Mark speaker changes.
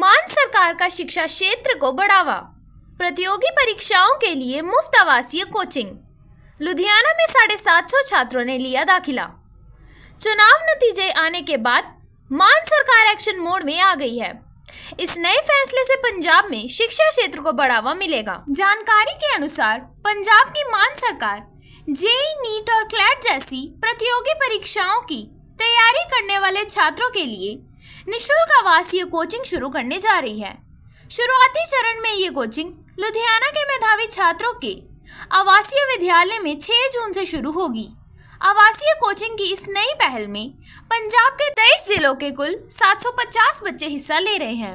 Speaker 1: मान सरकार का शिक्षा क्षेत्र को बढ़ावा प्रतियोगी परीक्षाओं के लिए मुफ्त आवासीय कोचिंग लुधियाना में साढ़े सात सौ छात्रों ने लिया दाखिला चुनाव नतीजे आने के बाद मान सरकार एक्शन मोड में आ गई है इस नए फैसले से पंजाब में शिक्षा क्षेत्र को बढ़ावा मिलेगा जानकारी के अनुसार पंजाब की मान सरकार जेई नीट और क्लैट जैसी प्रतियोगी परीक्षाओं की तैयारी करने वाले छात्रों के लिए निशुल्क आवासीय कोचिंग शुरू करने जा रही है शुरुआती चरण में ये कोचिंग लुधियाना के मेधावी छात्रों के आवासीय विद्यालय में 6 जून से शुरू होगी आवासीय कोचिंग की इस नई पहल में पंजाब के तेईस जिलों के कुल 750 बच्चे हिस्सा ले रहे हैं